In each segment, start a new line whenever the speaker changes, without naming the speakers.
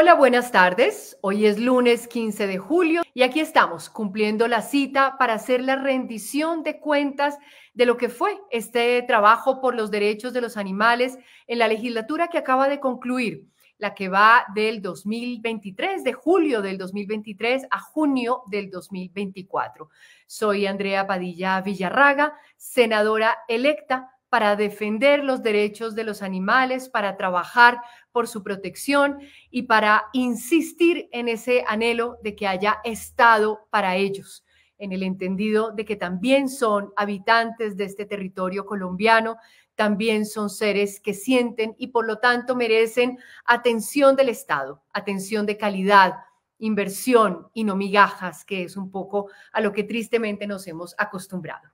Hola, buenas tardes. Hoy es lunes 15 de julio y aquí estamos cumpliendo la cita para hacer la rendición de cuentas de lo que fue este trabajo por los derechos de los animales en la legislatura que acaba de concluir, la que va del 2023, de julio del 2023 a junio del 2024. Soy Andrea Padilla Villarraga, senadora electa para defender los derechos de los animales, para trabajar por su protección y para insistir en ese anhelo de que haya Estado para ellos, en el entendido de que también son habitantes de este territorio colombiano, también son seres que sienten y por lo tanto merecen atención del Estado, atención de calidad, inversión y no migajas, que es un poco a lo que tristemente nos hemos acostumbrado.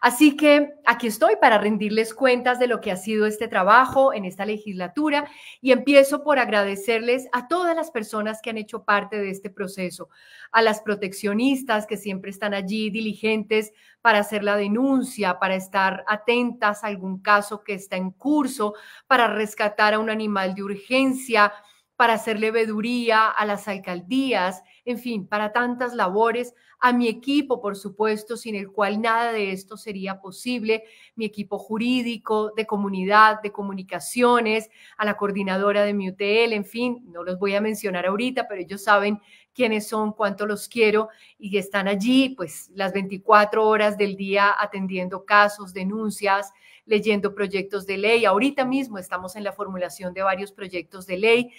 Así que aquí estoy para rendirles cuentas de lo que ha sido este trabajo en esta legislatura y empiezo por agradecerles a todas las personas que han hecho parte de este proceso, a las proteccionistas que siempre están allí diligentes para hacer la denuncia, para estar atentas a algún caso que está en curso, para rescatar a un animal de urgencia, para hacer leveduría a las alcaldías, en fin, para tantas labores, a mi equipo, por supuesto, sin el cual nada de esto sería posible, mi equipo jurídico, de comunidad, de comunicaciones, a la coordinadora de mi UTL, en fin, no los voy a mencionar ahorita, pero ellos saben quiénes son, cuánto los quiero y están allí, pues las 24 horas del día atendiendo casos, denuncias, leyendo proyectos de ley. Ahorita mismo estamos en la formulación de varios proyectos de ley.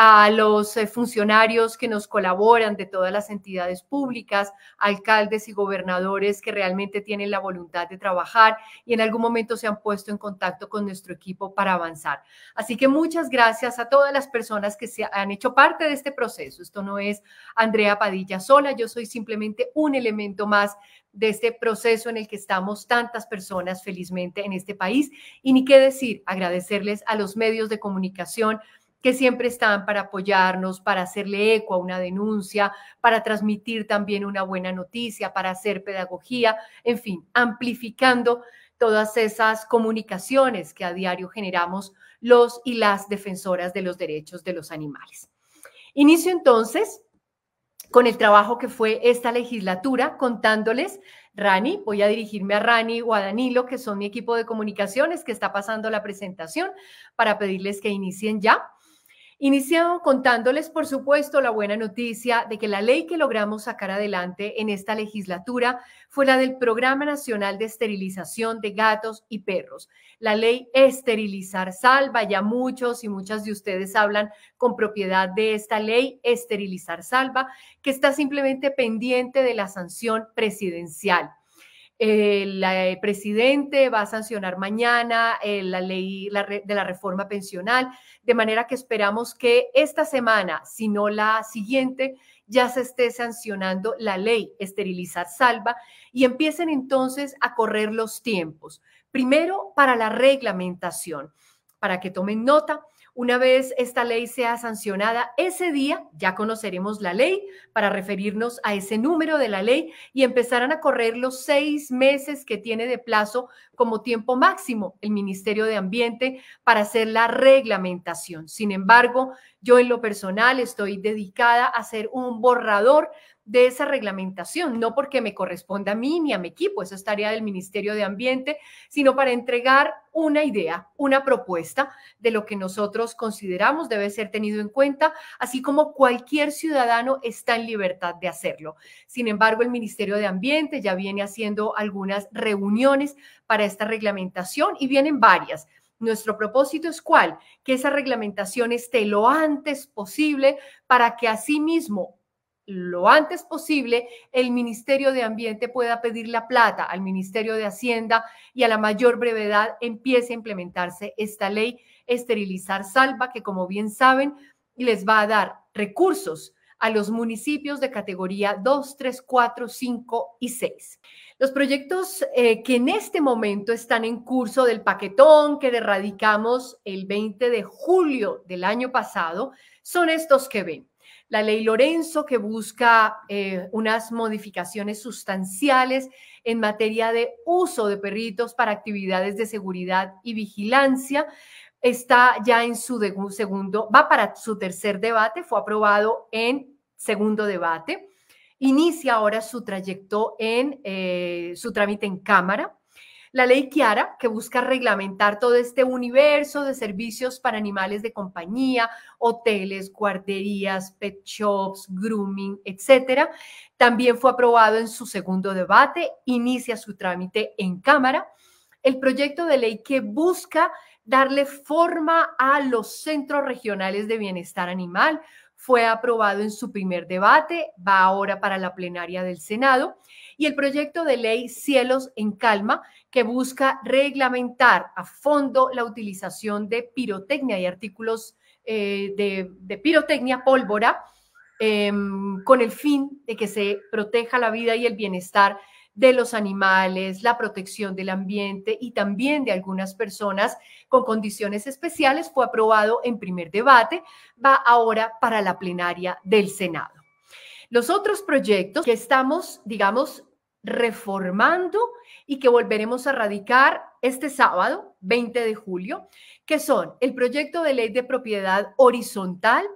A los eh, funcionarios que nos colaboran de todas las entidades públicas, alcaldes y gobernadores que realmente tienen la voluntad de trabajar y en algún momento se han puesto en contacto con nuestro equipo para avanzar. Así que muchas gracias a todas las personas que se han hecho parte de este proceso. Esto no es Andrea Padilla sola, yo soy simplemente un elemento más de este proceso en el que estamos tantas personas felizmente en este país. Y ni qué decir, agradecerles a los medios de comunicación que siempre están para apoyarnos, para hacerle eco a una denuncia, para transmitir también una buena noticia, para hacer pedagogía, en fin, amplificando todas esas comunicaciones que a diario generamos los y las defensoras de los derechos de los animales. Inicio entonces con el trabajo que fue esta legislatura, contándoles, Rani, voy a dirigirme a Rani o a Danilo, que son mi equipo de comunicaciones, que está pasando la presentación, para pedirles que inicien ya. Iniciamos contándoles, por supuesto, la buena noticia de que la ley que logramos sacar adelante en esta legislatura fue la del Programa Nacional de Esterilización de Gatos y Perros. La ley Esterilizar Salva, ya muchos y muchas de ustedes hablan con propiedad de esta ley Esterilizar Salva, que está simplemente pendiente de la sanción presidencial el, eh, eh, presidente va a sancionar mañana eh, la ley de la reforma pensional, de manera que esperamos que esta semana, si no la siguiente, ya se esté sancionando la ley esterilizar salva y empiecen entonces a correr los tiempos. Primero, para la reglamentación, para que tomen nota. Una vez esta ley sea sancionada, ese día ya conoceremos la ley para referirnos a ese número de la ley y empezarán a correr los seis meses que tiene de plazo como tiempo máximo el Ministerio de Ambiente para hacer la reglamentación. Sin embargo, yo en lo personal estoy dedicada a hacer un borrador de esa reglamentación, no porque me corresponda a mí ni a mi equipo, eso es tarea del Ministerio de Ambiente, sino para entregar una idea, una propuesta de lo que nosotros consideramos debe ser tenido en cuenta, así como cualquier ciudadano está en libertad de hacerlo. Sin embargo, el Ministerio de Ambiente ya viene haciendo algunas reuniones para esta reglamentación y vienen varias. Nuestro propósito es cuál? Que esa reglamentación esté lo antes posible para que asimismo lo antes posible el Ministerio de Ambiente pueda pedir la plata al Ministerio de Hacienda y a la mayor brevedad empiece a implementarse esta ley esterilizar salva, que como bien saben les va a dar recursos a los municipios de categoría 2, 3, 4, 5 y 6. Los proyectos eh, que en este momento están en curso del paquetón que derradicamos el 20 de julio del año pasado son estos que ven la ley Lorenzo, que busca eh, unas modificaciones sustanciales en materia de uso de perritos para actividades de seguridad y vigilancia. Está ya en su segundo, va para su tercer debate, fue aprobado en segundo debate. Inicia ahora su trayecto en eh, su trámite en Cámara. La ley Kiara, que busca reglamentar todo este universo de servicios para animales de compañía, hoteles, guarderías, pet shops, grooming, etcétera, también fue aprobado en su segundo debate, inicia su trámite en Cámara. El proyecto de ley que busca darle forma a los centros regionales de bienestar animal, fue aprobado en su primer debate, va ahora para la plenaria del Senado, y el proyecto de ley Cielos en Calma, que busca reglamentar a fondo la utilización de pirotecnia y artículos eh, de, pirotecnia, pólvora, em, con el fin de que se proteja la vida y el bienestar de los animales, la protección del ambiente y también de algunas personas con condiciones especiales, fue aprobado en primer debate, va ahora para la plenaria del Senado. Los otros proyectos que estamos, digamos, reformando y que volveremos a radicar este sábado, 20 de julio, que son el proyecto de ley de propiedad horizontal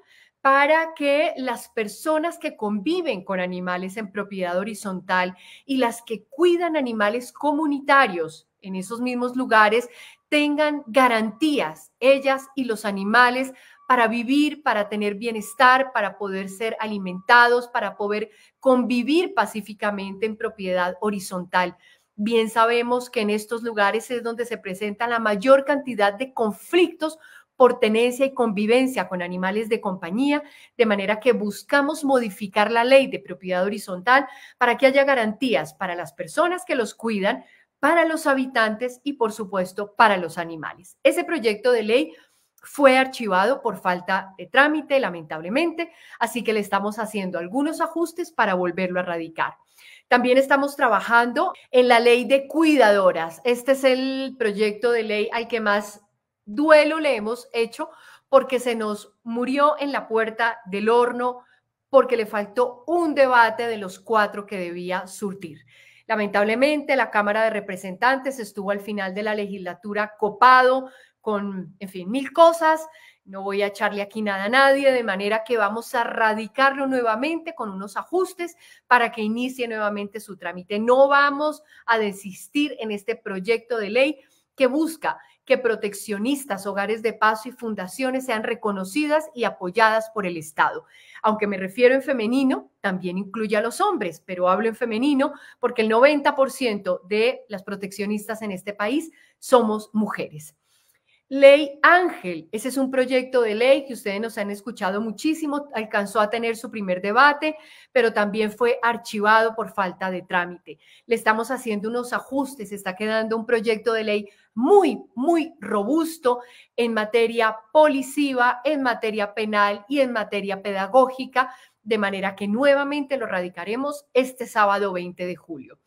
para que las personas que conviven con animales en propiedad horizontal y las que cuidan animales comunitarios en esos mismos lugares tengan garantías, ellas y los animales, para vivir, para tener bienestar, para poder ser alimentados, para poder convivir pacíficamente en propiedad horizontal. Bien sabemos que en estos lugares es donde se presenta la mayor cantidad de conflictos por tenencia y convivencia con animales de compañía, de manera que buscamos modificar la ley de propiedad horizontal para que haya garantías para las personas que los cuidan, para los habitantes y, por supuesto, para los animales. Ese proyecto de ley fue archivado por falta de trámite, lamentablemente, así que le estamos haciendo algunos ajustes para volverlo a radicar. También estamos trabajando en la ley de cuidadoras. Este es el proyecto de ley al que más duelo le hemos hecho porque se nos murió en la puerta del horno, porque le faltó un debate de los cuatro que debía surtir. Lamentablemente, la Cámara de Representantes estuvo al final de la legislatura copado con, en fin, mil cosas. No voy a echarle aquí nada a nadie, de manera que vamos a radicarlo nuevamente con unos ajustes para que inicie nuevamente su trámite. No vamos a desistir en este proyecto de ley que busca que proteccionistas, hogares de paso y fundaciones sean reconocidas y apoyadas por el Estado. Aunque me refiero en femenino, también incluye a los hombres, pero hablo en femenino porque el 90% de las proteccionistas en este país somos mujeres. Ley Ángel, ese es un proyecto de ley que ustedes nos han escuchado muchísimo, alcanzó a tener su primer debate, pero también fue archivado por falta de trámite. Le estamos haciendo unos ajustes, está quedando un proyecto de ley muy, muy robusto en materia policiva, en materia penal y en materia pedagógica, de manera que nuevamente lo radicaremos este sábado 20 de julio.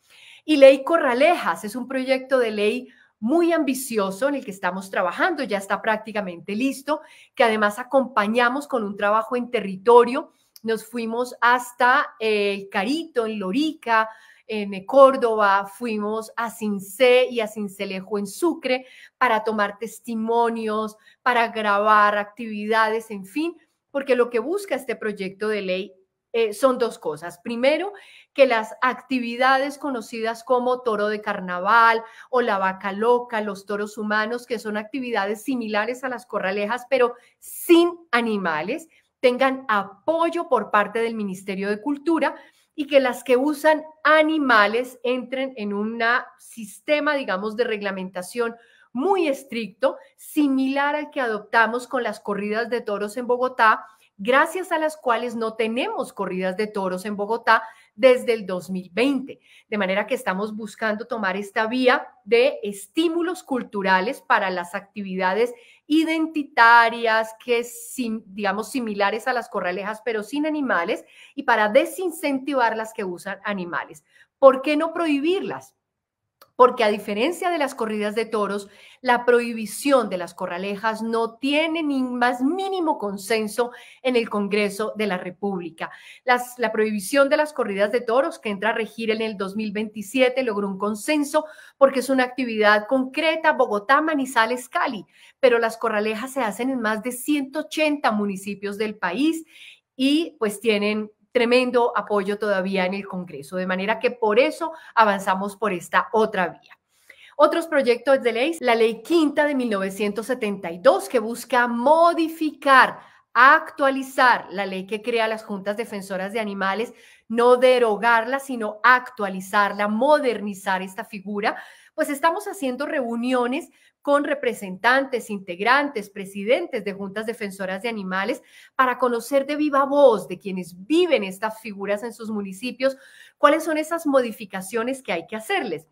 Y Ley Corralejas es un proyecto de ley muy ambicioso en el que estamos trabajando, ya está prácticamente listo, que además acompañamos con un trabajo en territorio. Nos fuimos hasta eh, el Carito, en Lorica, en eh, Córdoba, fuimos a Cincé y a Cincelejo en Sucre para tomar testimonios, para grabar actividades, en fin, porque lo que busca este proyecto de ley eh, son dos cosas. Primero, que las actividades conocidas como toro de carnaval o la vaca loca, los toros humanos, que son actividades similares a las corralejas, pero sin animales, tengan apoyo por parte del Ministerio de Cultura y que las que usan animales entren en un sistema, digamos, de reglamentación muy estricto, similar al que adoptamos con las corridas de toros en Bogotá, gracias a las cuales no tenemos corridas de toros en Bogotá desde el 2020. De manera que estamos buscando tomar esta vía de estímulos culturales para las actividades identitarias que, digamos, similares a las corralejas, pero sin animales, y para desincentivar las que usan animales. ¿Por qué no prohibirlas? porque a diferencia de las corridas de toros, la prohibición de las corralejas no tiene ni más mínimo consenso en el Congreso de la República. la prohibición de las corridas de toros que entra a regir en el 2027 logró un consenso porque es una actividad concreta Bogotá, Manizales, Cali, pero las corralejas se hacen en más de 180 municipios del país y pues tienen tremendo apoyo todavía en el Congreso. De manera que por eso avanzamos por esta otra vía. Otros proyectos de ley, la ley quinta de 1972, que busca modificar, actualizar la ley que crea las juntas defensoras de animales, no derogarla, sino actualizarla, modernizar esta figura. Pues estamos haciendo reuniones con representantes, integrantes, presidentes de juntas defensoras de animales para conocer de viva voz de quienes viven estas figuras en sus municipios cuáles son esas modificaciones que hay que hacerles.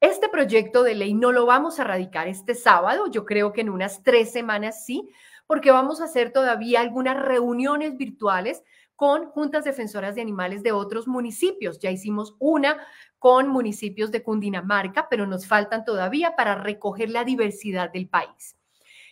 Este proyecto de ley no lo vamos a radicar este sábado, yo creo que en unas tres semanas sí, porque vamos a hacer todavía algunas reuniones virtuales con juntas defensoras de animales de otros municipios. Ya hicimos una con municipios de Cundinamarca, pero nos faltan todavía para recoger la diversidad del país.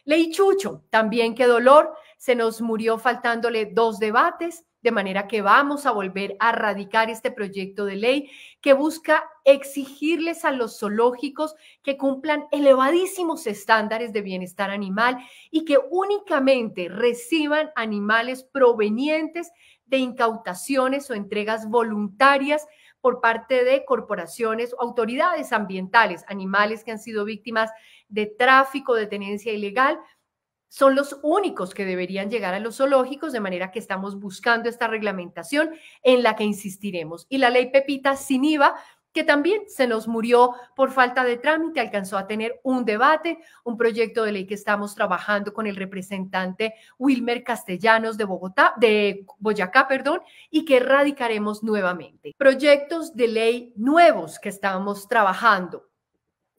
Ley Chucho, también qué dolor, se nos murió faltándole dos debates, de manera que vamos a volver a radicar este proyecto de ley que busca exigirles a los zoológicos que cumplan elevadísimos estándares de bienestar animal y que únicamente reciban animales provenientes de incautaciones o entregas voluntarias por parte de corporaciones o autoridades ambientales, animales que han sido víctimas de tráfico, de tenencia ilegal, son los únicos que deberían llegar a los zoológicos, de manera que estamos buscando esta reglamentación en la que insistiremos. Y la ley Pepita sin IVA que también se nos murió por falta de trámite, alcanzó a tener un debate, un proyecto de ley que estamos trabajando con el representante Wilmer Castellanos de Bogotá, de Boyacá, perdón, y que radicaremos nuevamente. Proyectos de ley nuevos que estamos trabajando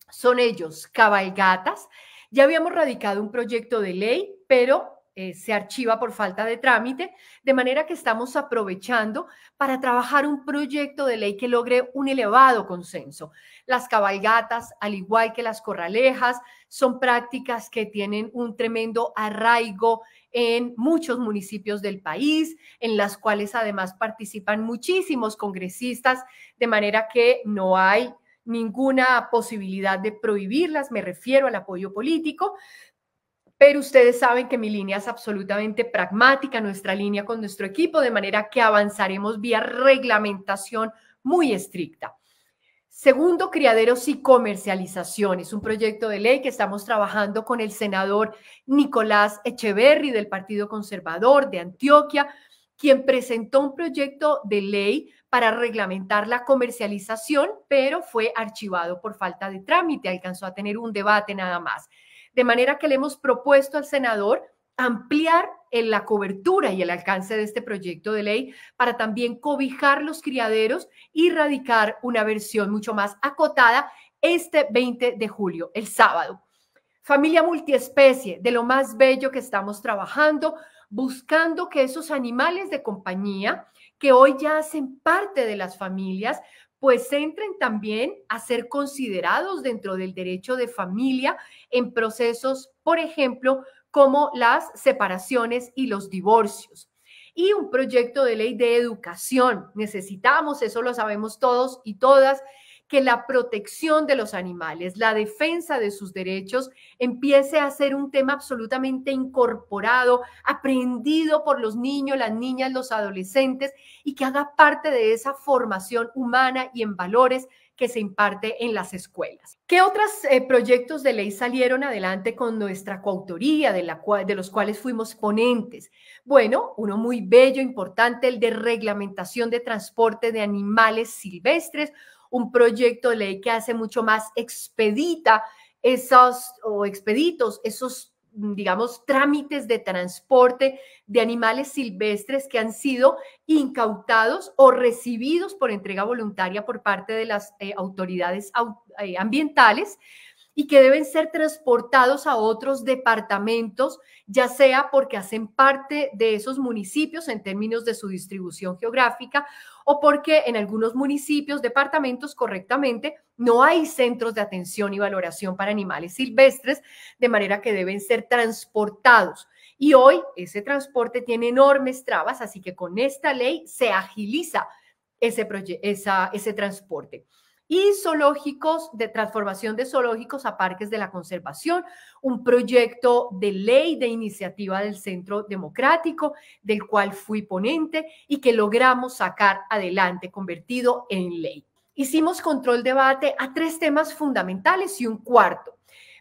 son ellos cabalgatas. Ya habíamos radicado un proyecto de ley, pero eh, se archiva por falta de trámite, de manera que estamos aprovechando para trabajar un proyecto de ley que logre un elevado consenso. Las cabalgatas, al igual que las corralejas, son prácticas que tienen un tremendo arraigo en muchos municipios del país, en las cuales además participan muchísimos congresistas, de manera que no hay ninguna posibilidad de prohibirlas, me refiero al apoyo político, pero ustedes saben que mi línea es absolutamente pragmática, nuestra línea con nuestro equipo, de manera que avanzaremos vía reglamentación muy estricta. Segundo, criaderos y comercialización. Es un proyecto de ley que estamos trabajando con el senador Nicolás Echeverry del Partido Conservador de Antioquia, quien presentó un proyecto de ley para reglamentar la comercialización, pero fue archivado por falta de trámite, alcanzó a tener un debate nada más de manera que le hemos propuesto al senador ampliar en la cobertura y el alcance de este proyecto de ley para también cobijar los criaderos y radicar una versión mucho más acotada este 20 de julio, el sábado. Familia multiespecie, de lo más bello que estamos trabajando, buscando que esos animales de compañía que hoy ya hacen parte de las familias pues entren también a ser considerados dentro del derecho de familia en procesos, por ejemplo, como las separaciones y los divorcios. Y un proyecto de ley de educación. Necesitamos, eso lo sabemos todos y todas, que la protección de los animales, la defensa de sus derechos empiece a ser un tema absolutamente incorporado, aprendido por los niños, las niñas, los adolescentes y que haga parte de esa formación humana y en valores que se imparte en las escuelas. ¿Qué otros eh, proyectos de ley salieron adelante con nuestra coautoría, de, de los cuales fuimos ponentes? Bueno, uno muy bello, importante, el de reglamentación de transporte de animales silvestres, un proyecto de ley que hace mucho más expedita esos o expeditos, esos mm, digamos, trámites de transporte de animales silvestres que han sido incautados o recibidos por entrega voluntaria por parte de las eh, autoridades eh, ambientales y que deben ser transportados a otros departamentos, ya sea porque hacen parte de esos municipios en términos de su distribución geográfica o porque en algunos municipios, departamentos correctamente, no hay centros de atención y valoración para animales silvestres, de manera que deben ser transportados. Y hoy ese transporte tiene enormes trabas, así que con esta ley se agiliza ese, transporte y zoológicos de transformación de zoológicos a parques de la conservación, un proyecto de ley de iniciativa del Centro Democrático, del cual fui ponente y que logramos sacar adelante, convertido en ley. Hicimos control debate a tres temas fundamentales y un cuarto.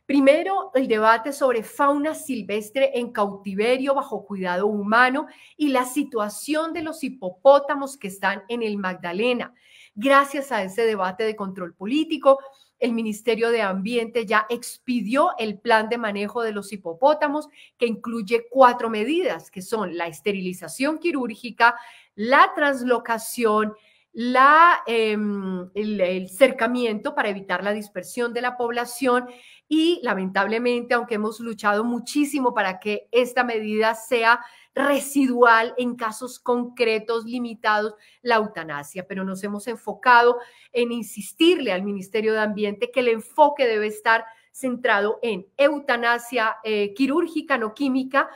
Primero, el debate sobre fauna silvestre en cautiverio bajo cuidado humano y la situación de los hipopótamos que están en el Magdalena. Gracias a ese debate de control político, el Ministerio de Ambiente ya expidió el plan de manejo de los hipopótamos que incluye cuatro medidas, que son la esterilización quirúrgica, la translocación, la, em, el, el, cercamiento para evitar la dispersión de la población y lamentablemente, aunque hemos luchado muchísimo para que esta medida sea residual en casos concretos, limitados, la eutanasia, pero nos hemos enfocado en insistirle al Ministerio de Ambiente que el enfoque debe estar centrado en eutanasia eh, quirúrgica, no química,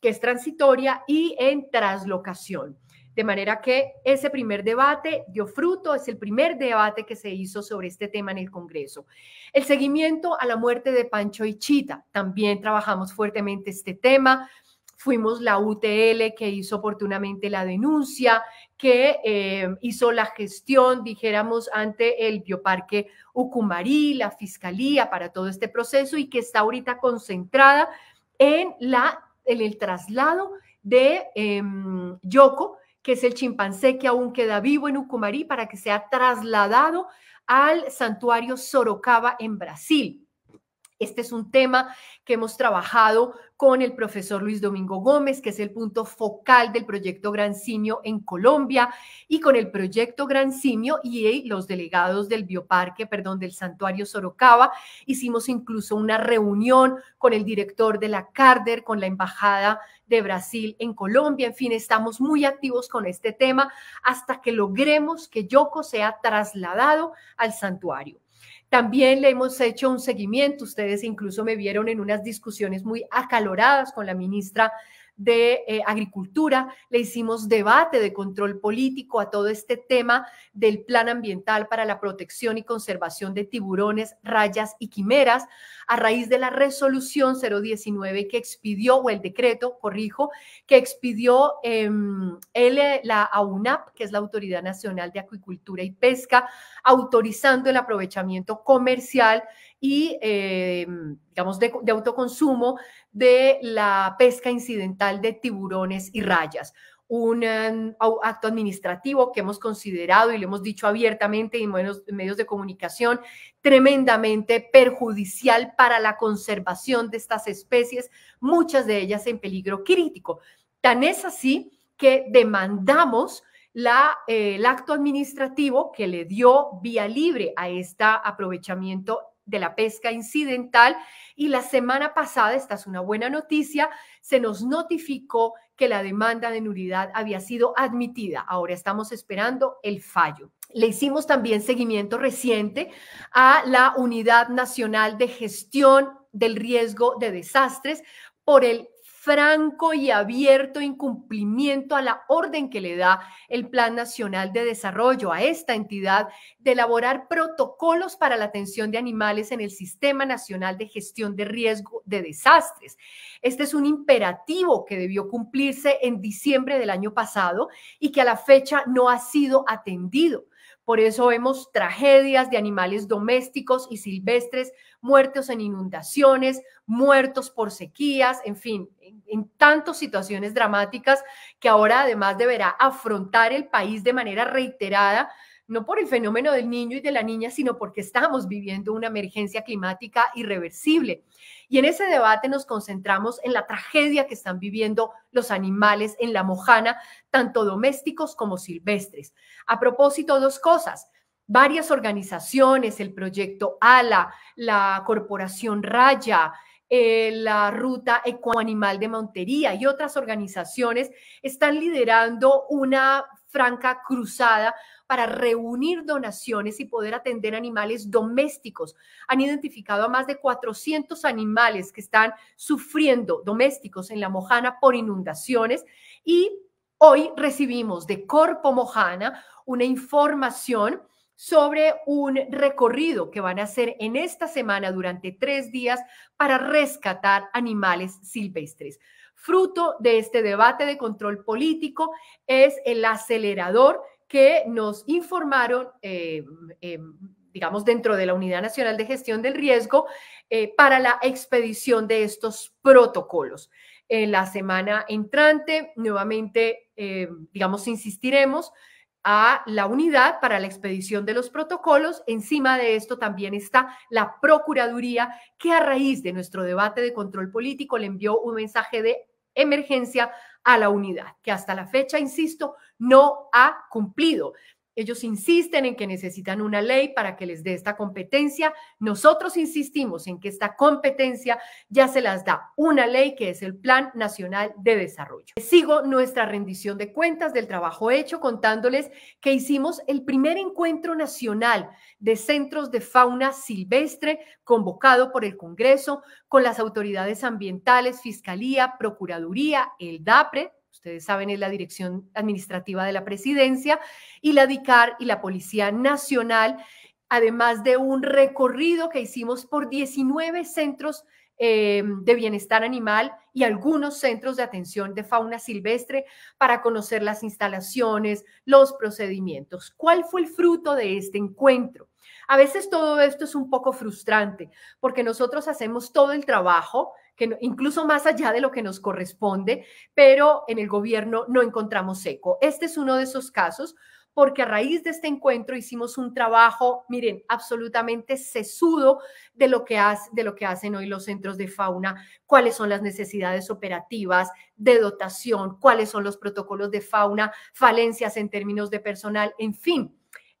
que es transitoria, y en traslocación. De manera que ese primer debate dio fruto, es el primer debate que se hizo sobre este tema en el Congreso. El seguimiento a la muerte de Pancho Ichita, también trabajamos fuertemente este tema fuimos la UTL que hizo oportunamente la denuncia, que eh, hizo la gestión, dijéramos, ante el Bioparque Ucumarí, la Fiscalía para todo este proceso y que está ahorita concentrada en, la, en el traslado de em, Yoko, que es el chimpancé que aún queda vivo en Ucumarí, para que sea trasladado al santuario Sorocaba en Brasil. Este es un tema que hemos trabajado con el profesor Luis Domingo Gómez, que es el punto focal del proyecto Gran Simio en Colombia, y con el proyecto Gran Simio y los delegados del Bioparque, perdón, del Santuario Sorocaba. Hicimos incluso una reunión con el director de la CARDER, con la Embajada de Brasil en Colombia. En fin, estamos muy activos con este tema hasta que logremos que Yoko sea trasladado al santuario. También le hemos hecho un seguimiento. Ustedes incluso me vieron en unas discusiones muy acaloradas con la ministra de eh, Agricultura, le hicimos debate de control político a todo este tema del plan ambiental para la protección y conservación de tiburones, rayas y quimeras, a raíz de la resolución 019 que expidió, o el decreto, corrijo, que expidió em, el, eh, la AUNAP, que es la Autoridad Nacional de Acuicultura y Pesca, autorizando el aprovechamiento comercial y, eh, digamos, de, autoconsumo de la pesca incidental de tiburones y rayas un em, acto administrativo que hemos considerado y lo hemos dicho abiertamente en medios de comunicación, tremendamente perjudicial para la conservación de estas especies, muchas de ellas en peligro crítico. Tan es así que demandamos la, eh, el acto administrativo que le dio vía libre a este aprovechamiento de la pesca incidental y la semana pasada, esta es una buena noticia, se nos notificó que la demanda de nulidad había sido admitida. Ahora estamos esperando el fallo. Le hicimos también seguimiento reciente a la Unidad Nacional de Gestión del Riesgo de Desastres por el franco y abierto incumplimiento a la orden que le da el Plan Nacional de Desarrollo a esta entidad de elaborar protocolos para la atención de animales en el Sistema Nacional de Gestión de Riesgo de Desastres. Este es un imperativo que debió cumplirse en diciembre del año pasado y que a la fecha no ha sido atendido. Por eso vemos tragedias de animales domésticos y silvestres, muertos en inundaciones, muertos por sequías, en fin, en, tantas situaciones dramáticas que ahora además deberá afrontar el país de manera reiterada no por el fenómeno del niño y de la niña, sino porque estamos viviendo una emergencia climática irreversible. Y en ese debate nos concentramos en la tragedia que están viviendo los animales en la mojana, tanto domésticos como silvestres. A propósito, dos cosas. Varias organizaciones, el proyecto ALA, la Corporación Raya, eh, la Ruta Ecoanimal de Montería y otras organizaciones están liderando una franca cruzada para reunir donaciones y poder atender animales domésticos. Han identificado a más de 400 animales que están sufriendo domésticos en la Mojana por inundaciones y hoy recibimos de Corpo Mojana una información sobre un recorrido que van a hacer en esta semana durante tres días para rescatar animales silvestres fruto de este debate de control político es el acelerador que nos informaron, eh, em, digamos, dentro de la Unidad Nacional de Gestión del Riesgo eh, para la expedición de estos protocolos. En la semana entrante, nuevamente, eh, digamos, insistiremos a la unidad para la expedición de los protocolos. Encima de esto también está la Procuraduría, que a raíz de nuestro debate de control político le envió un mensaje de emergencia a la unidad, que hasta la fecha, insisto, no ha cumplido. Ellos insisten en que necesitan una ley para que les dé esta competencia. Nosotros insistimos en que esta competencia ya se las da una ley que es el Plan Nacional de Desarrollo. Sigo nuestra rendición de cuentas del trabajo hecho contándoles que hicimos el primer encuentro nacional de centros de fauna silvestre convocado por el Congreso con las autoridades ambientales, Fiscalía, Procuraduría, el DAPRE, ustedes saben, es la Dirección Administrativa de la Presidencia, y la DICAR y la Policía Nacional, además de un recorrido que hicimos por 19 centros eh, de bienestar animal y algunos centros de atención de fauna silvestre para conocer las instalaciones, los procedimientos. ¿Cuál fue el fruto de este encuentro? A veces todo esto es un poco frustrante porque nosotros hacemos todo el trabajo incluso más allá de lo que nos corresponde, pero en el gobierno no encontramos eco. Este es uno de esos casos porque a raíz de este encuentro hicimos un trabajo, miren, absolutamente sesudo de lo que, hace, de lo que hacen hoy los centros de fauna, cuáles son las necesidades operativas de dotación, cuáles son los protocolos de fauna, falencias en términos de personal, en fin,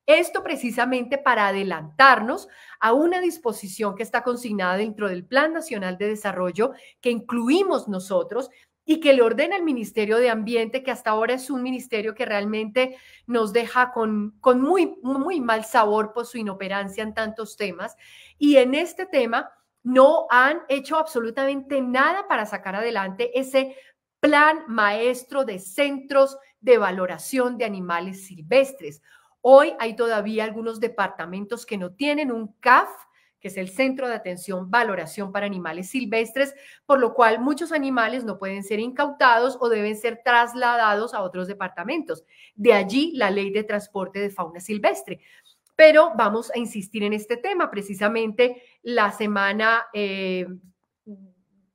esto precisamente para adelantarnos a una disposición que está consignada dentro del Plan Nacional de Desarrollo que incluimos nosotros y que le ordena el Ministerio de Ambiente, que hasta ahora es un ministerio que realmente nos deja con, muy, muy mal sabor por su inoperancia en tantos temas. Y en este tema no han hecho absolutamente nada para sacar adelante ese plan maestro de centros de valoración de animales silvestres, Hoy hay todavía algunos departamentos que no tienen un CAF, que es el Centro de Atención Valoración para Animales Silvestres, por lo cual muchos animales no pueden ser incautados o deben ser trasladados a otros departamentos. De allí la ley de transporte de fauna silvestre. Pero vamos a insistir en este tema. Precisamente la semana eh,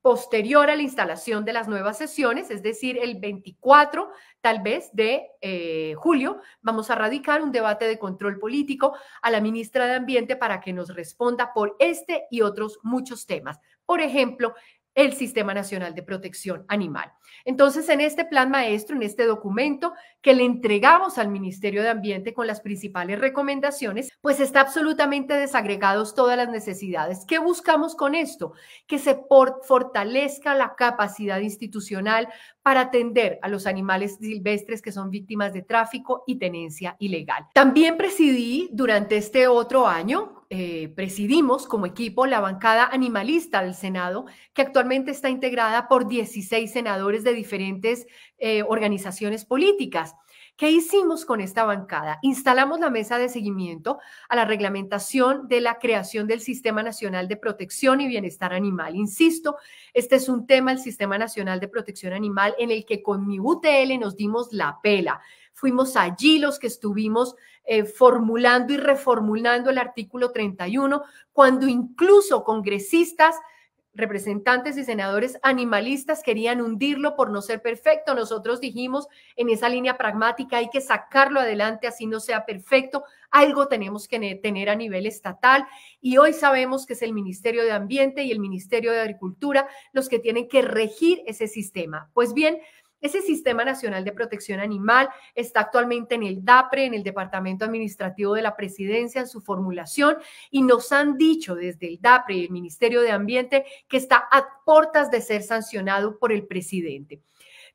posterior a la instalación de las nuevas sesiones, es decir, el 24 tal vez de eh, julio, vamos a radicar un debate de control político a la ministra de Ambiente para que nos responda por este y otros muchos temas. Por ejemplo, el Sistema Nacional de Protección Animal. Entonces, en este plan maestro, en este documento que le entregamos al Ministerio de Ambiente con las principales recomendaciones, pues está absolutamente desagregados todas las necesidades. ¿Qué buscamos con esto? Que se fortalezca la capacidad institucional para atender a los animales silvestres que son víctimas de tráfico y tenencia ilegal. También presidí durante este otro año eh, presidimos como equipo la bancada animalista del Senado, que actualmente está integrada por 16 senadores de diferentes eh, organizaciones políticas. ¿Qué hicimos con esta bancada? Instalamos la mesa de seguimiento a la reglamentación de la creación del Sistema Nacional de Protección y Bienestar Animal. Insisto, este es un tema, el Sistema Nacional de Protección Animal, en el que con mi UTL nos dimos la pela. Fuimos allí los que estuvimos eh, formulando y reformulando el artículo 31, cuando incluso congresistas representantes y senadores animalistas querían hundirlo por no ser perfecto. Nosotros dijimos en esa línea pragmática hay que sacarlo adelante así no sea perfecto. Algo tenemos que tener a nivel estatal y hoy sabemos que es el Ministerio de Ambiente y el Ministerio de Agricultura los que tienen que regir ese sistema. Pues bien, ese Sistema Nacional de Protección Animal está actualmente en el DAPRE, en el Departamento Administrativo de la Presidencia, en su formulación, y nos han dicho desde el DAPRE y el Ministerio de Ambiente que está a portas de ser sancionado por el presidente.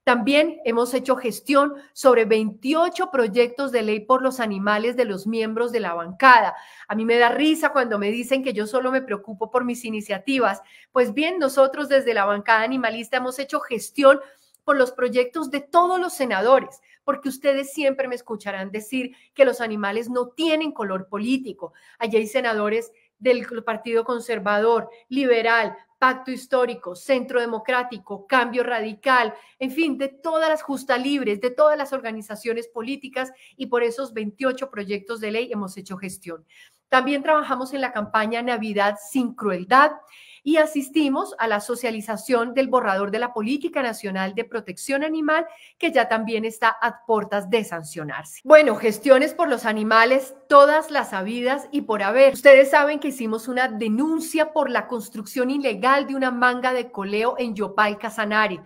También hemos hecho gestión sobre 28 proyectos de ley por los animales de los miembros de la bancada. A mí me da risa cuando me dicen que yo solo me preocupo por mis iniciativas. Pues bien, nosotros desde la bancada animalista hemos hecho gestión por los proyectos de todos los senadores, porque ustedes siempre me escucharán decir que los animales no tienen color político. Allí hay senadores del Partido Conservador, Liberal, Pacto Histórico, Centro Democrático, Cambio Radical, en fin, de todas las justas libres, de todas las organizaciones políticas y por esos 28 proyectos de ley hemos hecho gestión. También trabajamos en la campaña Navidad sin Crueldad y asistimos a la socialización del borrador de la Política Nacional de Protección Animal, que ya también está a puertas de sancionarse. Bueno, gestiones por los animales, todas las habidas y por haber. Ustedes saben que hicimos una denuncia por la construcción ilegal de una manga de coleo en Yopal, Casanare.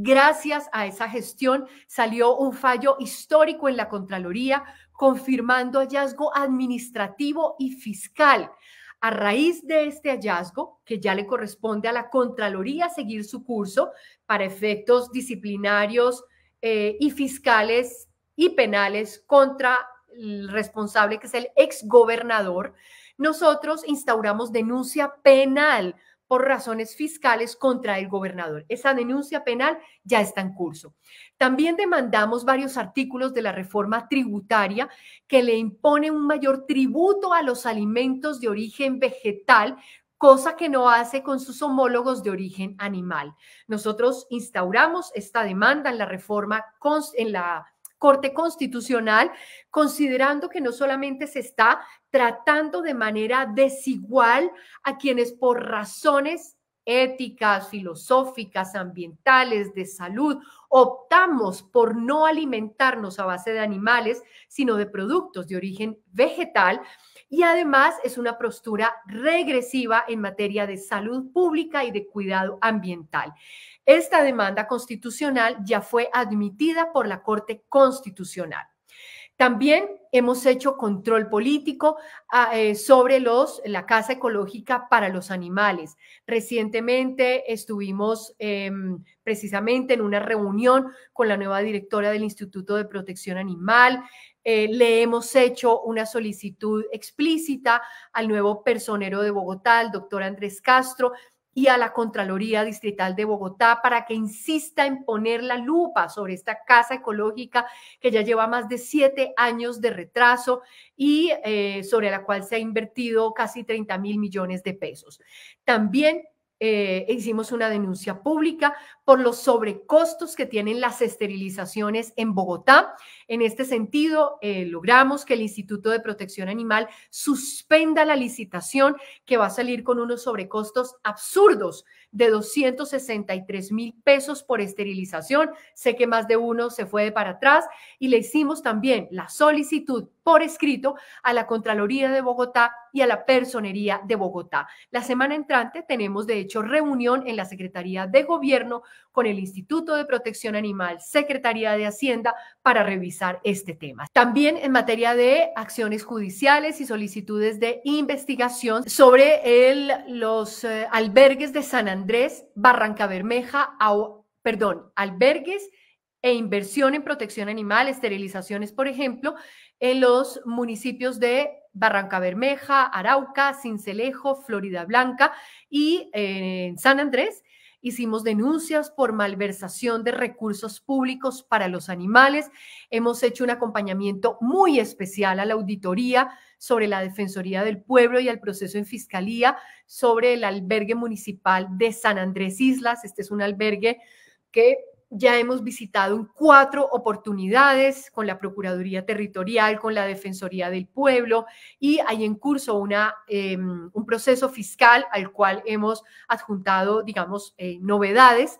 Gracias a esa gestión salió un fallo histórico en la Contraloría confirmando hallazgo administrativo y fiscal a raíz de este hallazgo, que ya le corresponde a la Contraloría seguir su curso para efectos disciplinarios eh, y fiscales y penales contra el responsable, que es el exgobernador, nosotros instauramos denuncia penal por razones fiscales contra el gobernador. Esa denuncia penal ya está en curso. También demandamos varios artículos de la reforma tributaria que le impone un mayor tributo a los alimentos de origen vegetal cosa que no hace con sus homólogos de origen animal. Nosotros instauramos esta demanda en la reforma en la Corte Constitucional, considerando que no solamente se está tratando de manera desigual a quienes por razones éticas, filosóficas, ambientales, de salud, optamos por no alimentarnos a base de animales, sino de productos de origen vegetal. Y además es una postura regresiva en materia de salud pública y de cuidado ambiental. Esta demanda constitucional ya fue admitida por la Corte Constitucional. También hemos hecho control político ah, eh, sobre la Casa Ecológica para los Animales. Recientemente estuvimos em, precisamente en una reunión con la nueva directora del Instituto de Protección Animal. Eh, le hemos hecho una solicitud explícita al nuevo personero de Bogotá, el doctor Andrés Castro, y a la Contraloría Distrital de Bogotá para que insista en poner la lupa sobre esta casa ecológica que ya lleva más de siete años de retraso y eh, sobre la cual se ha invertido casi 30 mil millones de pesos. También eh, e hicimos una denuncia pública por los sobrecostos que tienen las esterilizaciones en Bogotá. En este sentido, eh, logramos que el Instituto de Protección Animal suspenda la licitación que va a salir con unos sobrecostos absurdos de 263 mil pesos por esterilización. Sé que más de uno se fue de para atrás y le hicimos también la solicitud por escrito a la Contraloría de Bogotá y a la Personería de Bogotá. La semana entrante tenemos, de hecho, reunión en la Secretaría de Gobierno con el Instituto de Protección Animal, Secretaría de Hacienda, para revisar este tema. También en materia de acciones judiciales y solicitudes de investigación sobre el, los eh, albergues de San Andrés, Barranca Bermeja, perdón, albergues e inversión en protección animal, esterilizaciones, por ejemplo, en los municipios de Barranca Bermeja, Arauca, Cincelejo, Florida Blanca y eh, en San Andrés hicimos denuncias por malversación de recursos públicos para los animales, hemos hecho un acompañamiento muy especial a la auditoría sobre la Defensoría del Pueblo y al proceso en Fiscalía sobre el albergue municipal de San Andrés Islas. Este es un albergue que ya hemos visitado en cuatro oportunidades con la Procuraduría Territorial, con la Defensoría del Pueblo y hay en curso una, em, un proceso fiscal al cual hemos adjuntado, digamos, eh, novedades.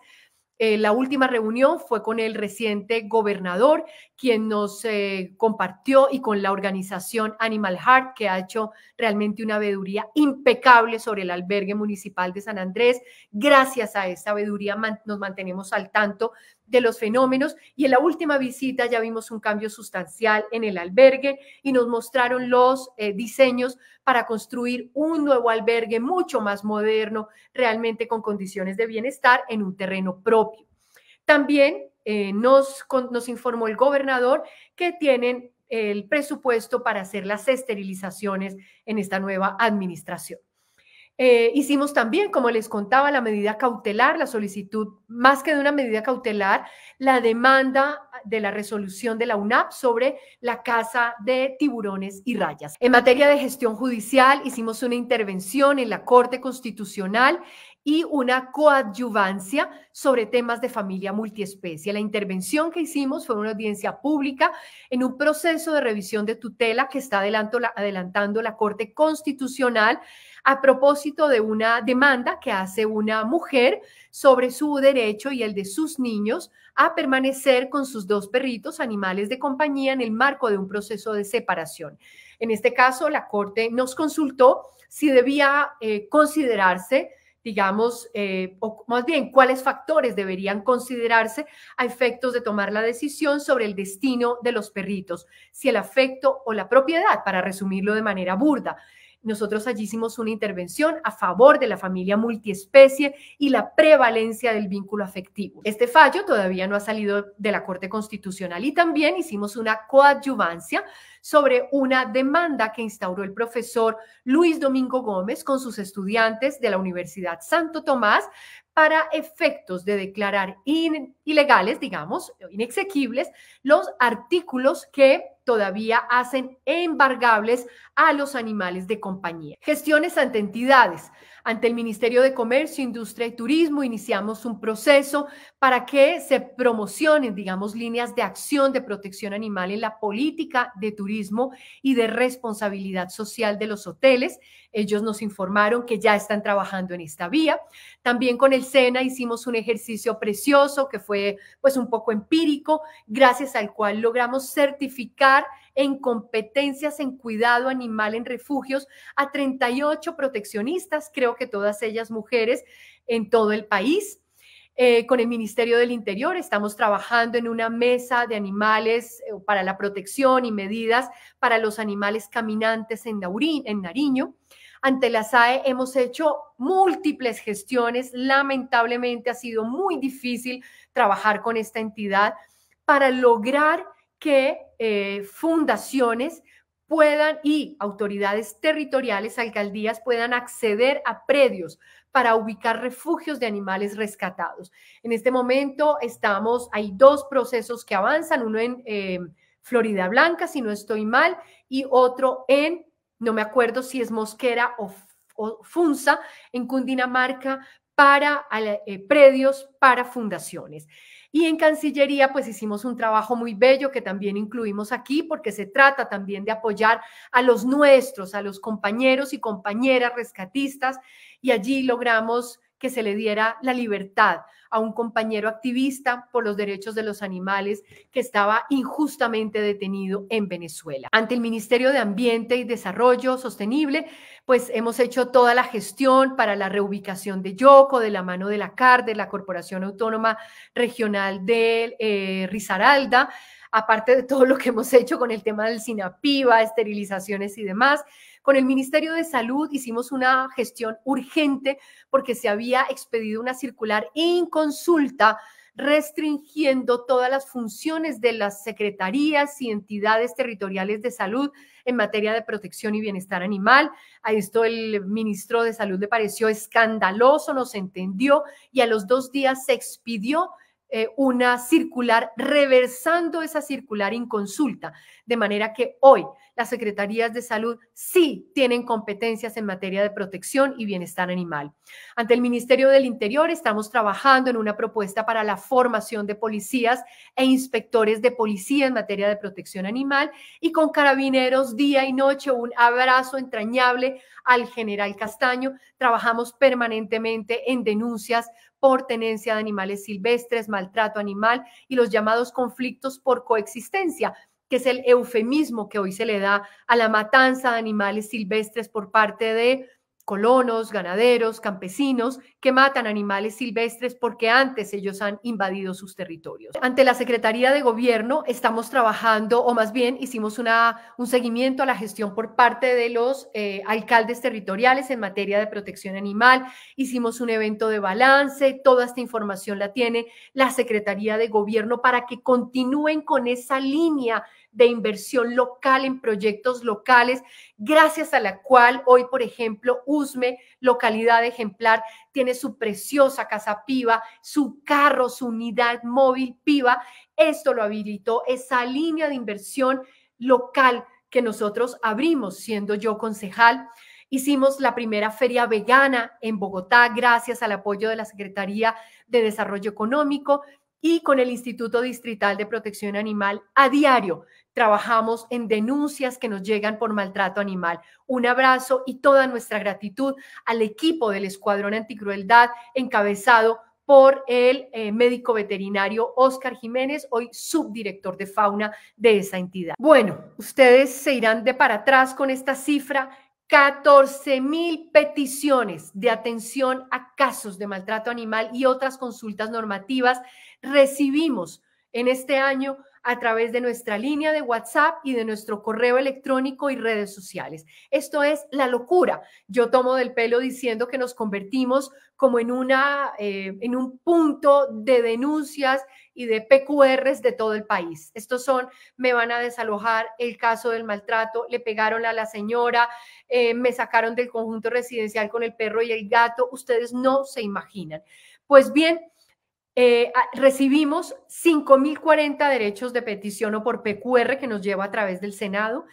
Eh, la última reunión fue con el reciente gobernador quien nos eh, compartió y con la organización Animal Heart, que ha hecho realmente una veduría impecable sobre el albergue municipal de San Andrés. Gracias a esta veduría nos mantenemos al tanto de los fenómenos y en la última visita ya vimos un cambio sustancial en el albergue y nos mostraron los eh, diseños para construir un nuevo albergue mucho más moderno, realmente con condiciones de bienestar en un terreno propio. También eh, nos, informó el gobernador que tienen el presupuesto para hacer las esterilizaciones en esta nueva administración. Eh, hicimos también, como les contaba, la medida cautelar, la solicitud, más que de una medida cautelar, la demanda de la resolución de la UNAP sobre la casa de tiburones y rayas. En materia de gestión judicial, hicimos una intervención en la Corte Constitucional y una coadyuvancia sobre temas de familia multiespecie. La intervención que hicimos fue una audiencia pública en un proceso de revisión de tutela que está adelantando la Corte Constitucional a propósito de una demanda que hace una mujer sobre su derecho y el de sus niños a permanecer con sus dos perritos, animales de compañía, en el marco de un proceso de separación. En este caso, la Corte nos consultó si debía eh, considerarse digamos, eh, o más bien, cuáles factores deberían considerarse a efectos de tomar la decisión sobre el destino de los perritos, si el afecto o la propiedad, para resumirlo de manera burda, nosotros allí hicimos una intervención a favor de la familia multiespecie y la prevalencia del vínculo afectivo. Este fallo todavía no ha salido de la Corte Constitucional y también hicimos una coadyuvancia sobre una demanda que instauró el profesor Luis Domingo Gómez con sus estudiantes de la Universidad Santo Tomás para efectos de declarar ilegales, digamos, inexequibles, los artículos que todavía hacen embargables a los animales de compañía. Gestiones ante entidades. Ante el Ministerio de Comercio, Industria y Turismo iniciamos un proceso para que se promocionen, digamos, líneas de acción de protección animal en la política de turismo y de responsabilidad social de los hoteles. Ellos nos informaron que ya están trabajando en esta vía. También con el SENA hicimos un ejercicio precioso que fue pues un poco empírico, gracias al cual logramos certificar en competencias en cuidado animal en refugios a 38 proteccionistas, creo que todas ellas mujeres en todo el país. Eh, con el Ministerio del Interior. Estamos trabajando en una mesa de animales eh, para la protección y medidas para los animales caminantes en, en Nariño. Ante la SAE hemos hecho múltiples gestiones. Lamentablemente ha sido muy difícil trabajar con esta entidad para lograr que eh, fundaciones puedan y autoridades territoriales, alcaldías, puedan acceder a predios para ubicar refugios de animales rescatados. En este momento estamos, hay dos procesos que avanzan, uno en eh, Florida Blanca, si no estoy mal, y otro en, no me acuerdo si es Mosquera o, Funza, en Cundinamarca, para eh, predios, para fundaciones. Y en Cancillería, pues hicimos un trabajo muy bello que también incluimos aquí, porque se trata también de apoyar a los nuestros, a los compañeros y compañeras rescatistas, y allí logramos que se le diera la libertad a un compañero activista por los derechos de los animales que estaba injustamente detenido en Venezuela. Ante el Ministerio de Ambiente y Desarrollo Sostenible, pues hemos hecho toda la gestión para la reubicación de Yoco, de la mano de la CAR, de la Corporación Autónoma Regional de eh, Risaralda aparte de todo lo que hemos hecho con el tema del SINAPIVA, esterilizaciones y demás. Con el Ministerio de Salud hicimos una gestión urgente porque se había expedido una circular consulta restringiendo todas las funciones de las secretarías y entidades territoriales de salud en materia de protección y bienestar animal. A esto el ministro de Salud le pareció escandaloso, nos entendió y a los dos días se expidió eh, una circular, reversando esa circular inconsulta, de manera que hoy las secretarías de salud sí tienen competencias en materia de protección y bienestar animal. Ante el Ministerio del Interior estamos trabajando en una propuesta para la formación de policías e inspectores de policía en materia de protección animal y con carabineros día y noche un abrazo entrañable al general Castaño. Trabajamos permanentemente en denuncias por tenencia de animales silvestres, maltrato animal y los llamados conflictos por coexistencia que es el eufemismo que hoy se le da a la matanza de animales silvestres por parte de colonos, ganaderos, campesinos que matan animales silvestres porque antes ellos han invadido sus territorios. Ante la Secretaría de Gobierno estamos trabajando, o más bien hicimos una, un seguimiento a la gestión por parte de los eh, alcaldes territoriales en materia de protección animal, hicimos un evento de balance, toda esta información la tiene la Secretaría de Gobierno para que continúen con esa línea de inversión local en proyectos locales, gracias a la cual hoy, por ejemplo, Usme, localidad ejemplar, tiene su preciosa casa piva, su carro, su unidad móvil piva. Esto lo habilitó esa línea de inversión local que nosotros abrimos siendo yo concejal. Hicimos la primera feria vegana en Bogotá gracias al apoyo de la Secretaría de Desarrollo Económico y con el Instituto Distrital de Protección Animal a diario trabajamos en denuncias que nos llegan por maltrato animal. Un abrazo y toda nuestra gratitud al equipo del Escuadrón Anticrueldad encabezado por el eh, médico veterinario Oscar Jiménez, hoy subdirector de fauna de esa entidad. Bueno, ustedes se irán de para atrás con esta cifra. 14 mil peticiones de atención a casos de maltrato animal y otras consultas normativas recibimos en este año a través de nuestra línea de WhatsApp y de nuestro correo electrónico y redes sociales. Esto es la locura. Yo tomo del pelo diciendo que nos convertimos como en, una, eh, en un punto de denuncias y de PQRs de todo el país. Estos son, me van a desalojar el caso del maltrato, le pegaron a la señora, eh, me sacaron del conjunto residencial con el perro y el gato. Ustedes no se imaginan. Pues bien, eh, ah, recibimos 5.040 derechos de petición o por PQR que nos lleva a través del Senado,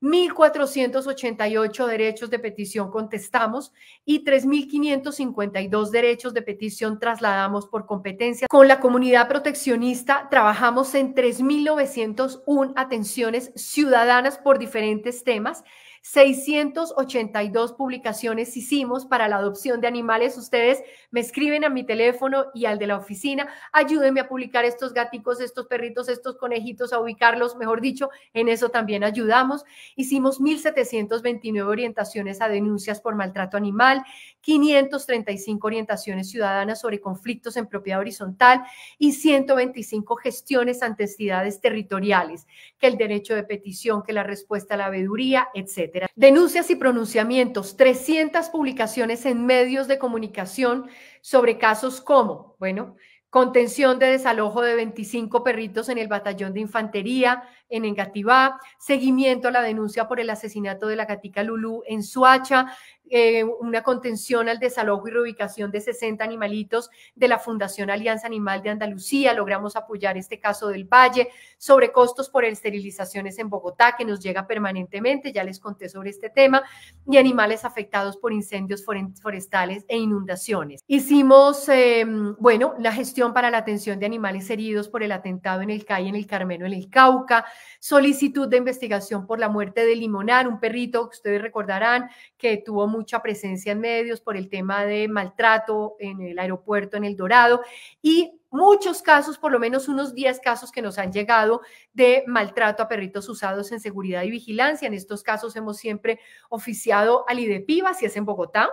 1.488 derechos de petición contestamos y 3.552 derechos de petición trasladamos por competencia. Con la comunidad proteccionista trabajamos en 3.901 atenciones ciudadanas por diferentes temas 682 publicaciones hicimos para la adopción de animales. Ustedes me escriben a mi teléfono y al de la oficina. Ayúdenme a publicar estos gaticos, estos perritos, estos conejitos, a ubicarlos, mejor dicho, en eso también ayudamos. Hicimos 1.729 orientaciones a denuncias por maltrato animal. 535 orientaciones ciudadanas sobre conflictos en propiedad horizontal y 125 gestiones ante entidades territoriales, que el derecho de petición, que la respuesta a la veeduría, etcétera. Denuncias y pronunciamientos, 300 publicaciones en medios de comunicación sobre casos como, bueno, contención de desalojo de 25 perritos en el batallón de infantería, en Engativá, seguimiento a la denuncia por el asesinato de la gatica Lulú en Suacha, eh, una contención al desalojo y reubicación de 60 animalitos de la Fundación Alianza Animal de Andalucía. Logramos apoyar este caso del Valle sobre costos por esterilizaciones en Bogotá, que nos llega permanentemente. Ya les conté sobre este tema y animales afectados por incendios forestales e inundaciones. Hicimos, em, bueno, la gestión para la atención de animales heridos por el atentado en el CAI, en el Carmelo, en el Cauca solicitud de investigación por la muerte de Limonar, un perrito que ustedes recordarán que tuvo mucha presencia en medios por el tema de maltrato en el aeropuerto en El Dorado y muchos casos, por lo menos unos 10 casos que nos han llegado de maltrato a perritos usados en seguridad y vigilancia. En estos casos hemos siempre oficiado al IDEPIVA, si es en Bogotá,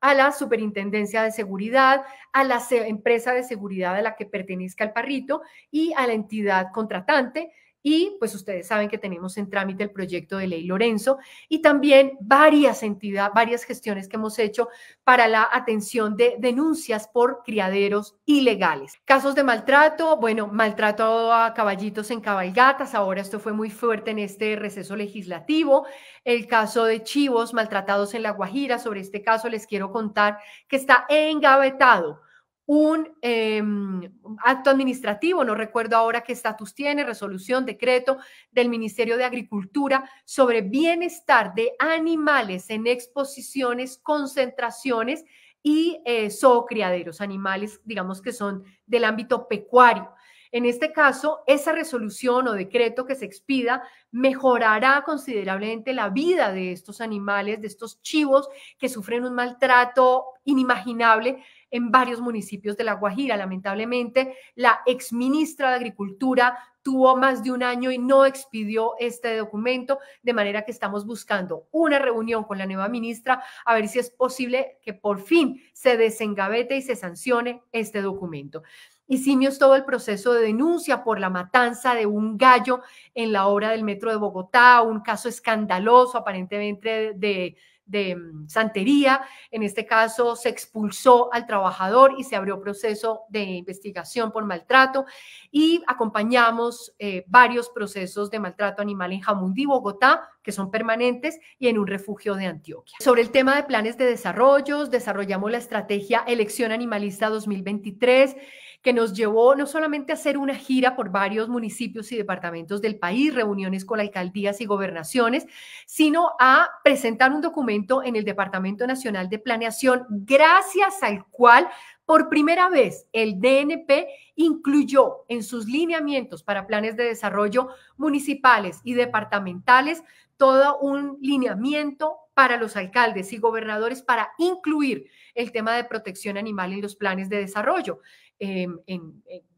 a la Superintendencia de Seguridad, a la empresa de seguridad a la que pertenezca el perrito y a la entidad contratante y pues ustedes saben que tenemos en trámite el proyecto de ley Lorenzo y también varias entidades, varias gestiones que hemos hecho para la atención de denuncias por criaderos ilegales. Casos de maltrato, bueno, maltrato a caballitos en cabalgatas, ahora esto fue muy fuerte en este receso legislativo. El caso de chivos maltratados en La Guajira, sobre este caso les quiero contar que está engavetado un em, acto administrativo, no recuerdo ahora qué estatus tiene, resolución, decreto del Ministerio de Agricultura sobre bienestar de animales en exposiciones, concentraciones y eh, zoocriaderos, animales, digamos que son del ámbito pecuario. En este caso, esa resolución o decreto que se expida mejorará considerablemente la vida de estos animales, de estos chivos que sufren un maltrato inimaginable en varios municipios de La Guajira. Lamentablemente, la exministra de Agricultura tuvo más de un año y no expidió este documento, de manera que estamos buscando una reunión con la nueva ministra a ver si es posible que por fin se desengabete y se sancione este documento. Y simios todo el proceso de denuncia por la matanza de un gallo en la obra del metro de Bogotá, un caso escandaloso aparentemente de de mm, santería. En este caso, se expulsó al trabajador y se abrió proceso de investigación por maltrato y acompañamos eh, varios procesos de maltrato animal en Jamundí, Bogotá, que son permanentes, y en un refugio de Antioquia. Sobre el tema de planes de desarrollos, desarrollamos la estrategia Elección Animalista 2023 que nos llevó no solamente a hacer una gira por varios municipios y departamentos del país, reuniones con alcaldías y gobernaciones, sino a presentar un documento en el Departamento Nacional de Planeación, gracias al cual por primera vez, el DNP incluyó en sus lineamientos para planes de desarrollo municipales y departamentales todo un lineamiento para los alcaldes y gobernadores para incluir el tema de protección animal en los planes de desarrollo. Em,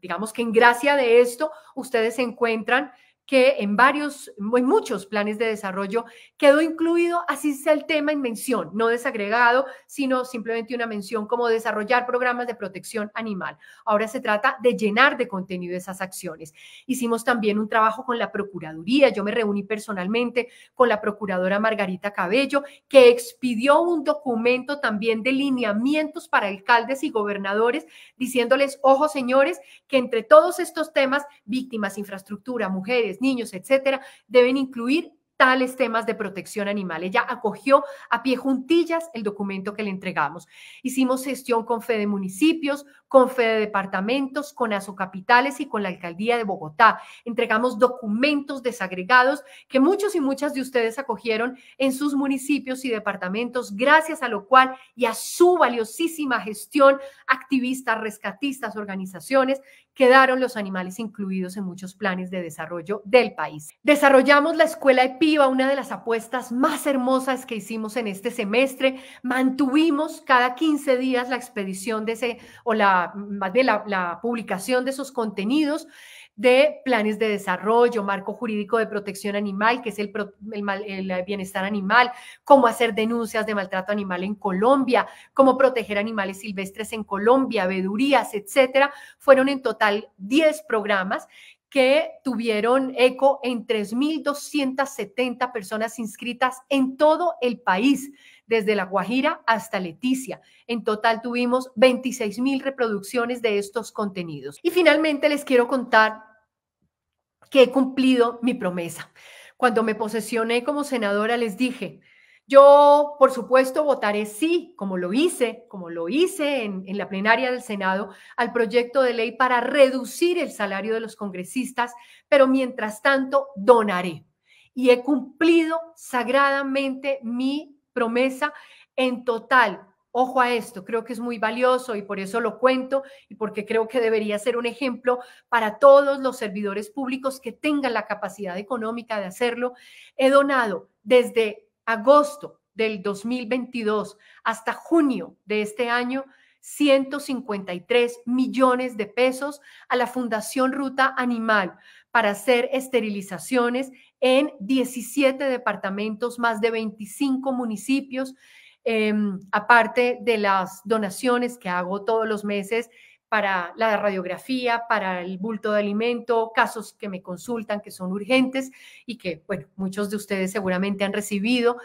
digamos que en gracia de esto, ustedes encuentran que en varios, en muchos planes de desarrollo quedó incluido, así sea el tema en mención, no desagregado, sino simplemente una mención como desarrollar programas de protección animal. Ahora se trata de llenar de contenido esas acciones. Hicimos también un trabajo con la Procuraduría, yo me reuní personalmente con la Procuradora Margarita Cabello, que expidió un documento también de lineamientos para alcaldes y gobernadores, diciéndoles, ojo señores, que entre todos estos temas, víctimas, infraestructura, mujeres, niños, etcétera, deben incluir tales temas de protección animal. Ella acogió a pie juntillas el documento que le entregamos. Hicimos gestión con de Municipios, con Fede Departamentos, con Capitales y con la Alcaldía de Bogotá. Entregamos documentos desagregados que muchos y muchas de ustedes acogieron en sus municipios y departamentos, gracias a lo cual y a su valiosísima gestión, activistas, rescatistas, organizaciones, quedaron los animales incluidos en muchos planes de desarrollo del país. Desarrollamos la escuela EPIVA, una de las apuestas más hermosas que hicimos en este semestre. Mantuvimos cada 15 días la expedición de ese o la la, publicación de esos contenidos de planes de desarrollo, marco jurídico de protección animal, que es el, el, bienestar animal, cómo hacer denuncias de maltrato animal en Colombia, cómo proteger animales silvestres en Colombia, vedurías, etcétera. Fueron en total 10 programas que tuvieron eco en 3.270 personas inscritas en todo el país, desde La Guajira hasta Leticia. En total tuvimos 26.000 reproducciones de estos contenidos. Y finalmente les quiero contar que he cumplido mi promesa. Cuando me posesioné como senadora les dije, yo, por supuesto, votaré sí, como lo hice, como lo hice en, la plenaria del Senado, al proyecto de ley para reducir el salario de los congresistas, pero mientras tanto donaré. Y he cumplido sagradamente mi promesa en total. Ojo a esto, creo que es muy valioso y por eso lo cuento y porque creo que debería ser un ejemplo para todos los servidores públicos que tengan la capacidad económica de hacerlo. He donado desde agosto del 2022 hasta junio de este año 153 millones de pesos a la Fundación Ruta Animal para hacer esterilizaciones en 17 departamentos, más de 25 municipios, em, aparte de las donaciones que hago todos los meses para la radiografía, para el bulto de alimento, casos que me consultan que son urgentes y que, bueno, muchos de ustedes seguramente han recibido.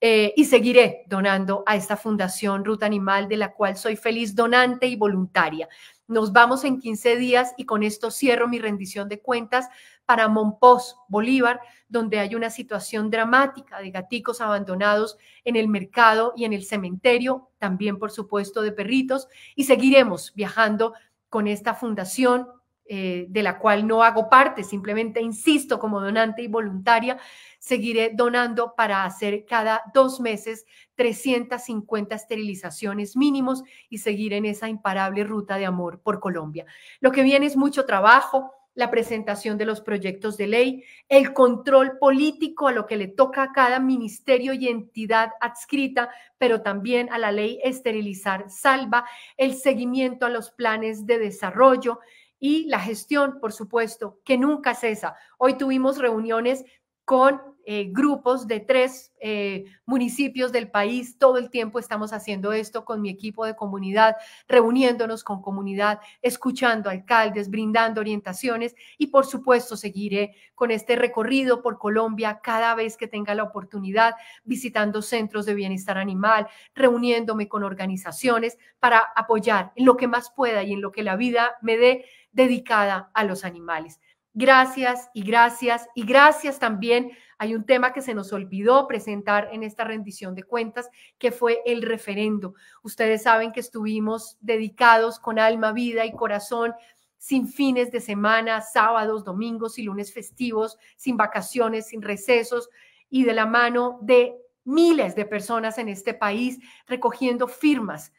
Eh, y seguiré donando a esta Fundación Ruta Animal, de la cual soy feliz donante y voluntaria. Nos vamos en 15 días y con esto cierro mi rendición de cuentas para Monpós, Bolívar, donde hay una situación dramática de gaticos abandonados en el mercado y en el cementerio, también por supuesto de perritos, y seguiremos viajando con esta fundación eh, de la cual no hago parte, simplemente insisto como donante y voluntaria, seguiré donando para hacer cada dos meses 350 esterilizaciones mínimos y seguir en esa imparable ruta de amor por Colombia. Lo que viene es mucho trabajo, la presentación de los proyectos de ley, el control político a lo que le toca a cada ministerio y entidad adscrita, pero también a la ley esterilizar salva, el seguimiento a los planes de desarrollo, y la gestión, por supuesto, que nunca cesa. Hoy tuvimos reuniones con eh, grupos de tres eh, municipios del país. Todo el tiempo estamos haciendo esto con mi equipo de comunidad, reuniéndonos con comunidad, escuchando alcaldes, brindando orientaciones y por supuesto seguiré con este recorrido por Colombia cada vez que tenga la oportunidad, visitando centros de bienestar animal, reuniéndome con organizaciones para apoyar en lo que más pueda y en lo que la vida me dé dedicada a los animales. Gracias y gracias y gracias también. Hay un tema que se nos olvidó presentar en esta rendición de cuentas, que fue el referendo. Ustedes saben que estuvimos dedicados con alma, vida y corazón, sin fines de semana, sábados, domingos y lunes festivos, sin vacaciones, sin recesos y de la mano de miles de personas en este país recogiendo firmas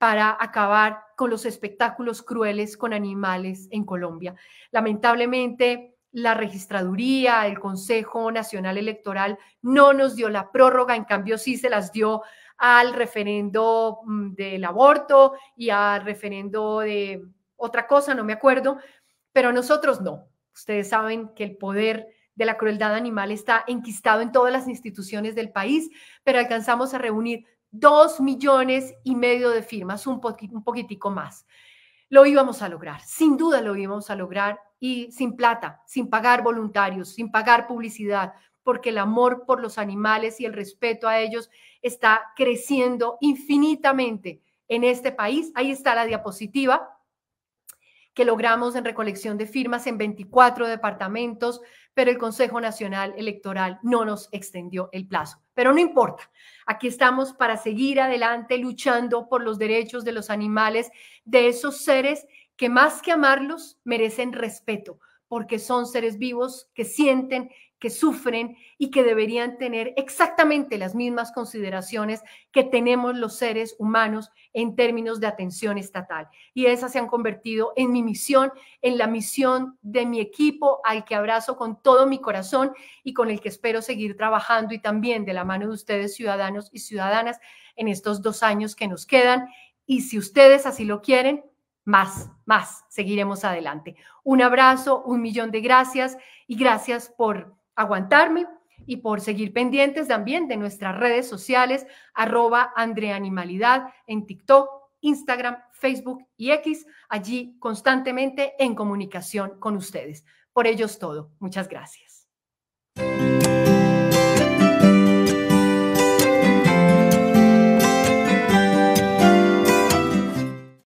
para acabar con los espectáculos crueles con animales en Colombia. Lamentablemente, la registraduría, el Consejo Nacional Electoral no nos dio la prórroga, en cambio sí se las dio al referendo mm, del aborto y al referendo de otra cosa, no me acuerdo, pero nosotros no. Ustedes saben que el poder de la crueldad animal está enquistado en todas las instituciones del país, pero alcanzamos a reunir dos millones y medio de firmas, un, un poquitico más. Lo íbamos a lograr, sin duda lo íbamos a lograr y sin plata, sin pagar voluntarios, sin pagar publicidad, porque el amor por los animales y el respeto a ellos está creciendo infinitamente en este país. Ahí está la diapositiva que logramos en recolección de firmas en 24 departamentos, pero el Consejo Nacional Electoral no nos extendió el plazo. Pero no importa, aquí estamos para seguir adelante luchando por los derechos de los animales, de esos seres que más que amarlos merecen respeto, porque son seres vivos que sienten que sufren y que deberían tener exactamente las mismas consideraciones que tenemos los seres humanos en términos de atención estatal. Y esas se han convertido en mi misión, en la misión de mi equipo, al que abrazo con todo mi corazón y con el que espero seguir trabajando y también de la mano de ustedes, ciudadanos y ciudadanas, en estos dos años que nos quedan. Y si ustedes así lo quieren, más, más, seguiremos adelante. Un abrazo, un millón de gracias y gracias por aguantarme y por seguir pendientes también de nuestras redes sociales, arroba Andreanimalidad en TikTok, Instagram, Facebook y X, allí constantemente en comunicación con ustedes. Por ellos todo. Muchas gracias.